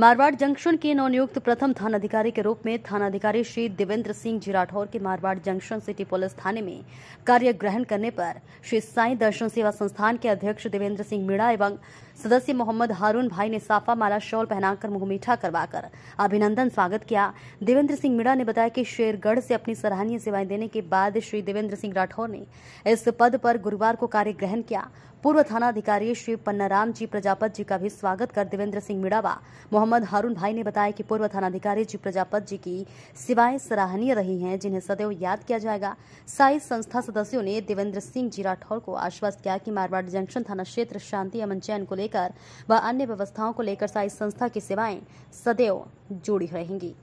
Marwar junction के नवनियुक्त प्रथम थानाधिकारी के रूप में थानाधिकारी श्री देवेंद्र सिंह जी राठौर के मारवाड़ जंक्शन सिटी पुलिस थाने में कार्य ग्रहण करने पर श्री साई दर्शन सेवा संस्थान के अध्यक्ष देवेंद्र सिंह मीणा एवं सदस्य मोहम्मद हारून भाई ने साफा माला शॉल पहनाकर मुंह मीठा करवाकर अभिनंदन स्वागत किया देवेंद्र सिंह मीणा ने बताया कि शेरगढ़ से अपनी सराहनीय सेवाएं देने के बाद श्री देवेंद्र सिंह राठौर ने इस पद पर गुरुवार को कार्य ग्रहण किया पूर्व थानाधिकारी श्री पन्नाराम जी प्रजापत जी का भी स्वागत कर देवेंद्र सिंह मीणा व मोहम्मद मोहम्मद हारून भाई ने बताया कि पूर्व थानाधिकारी जी प्रजापत जी की सेवाएं सराहनीय रही हैं जिन्हें सदैव याद किया जाएगा साई संस्था सदस्यों ने देवेंद्र सिंह जी राठौर को आश्वस्त किया कि मारवाड़ जंक्शन थाना क्षेत्र शांति अमन चयन को लेकर व अन्य व्यवस्थाओं को लेकर साई संस्था की सेवाएं सदैव जुड़ी रहेंगी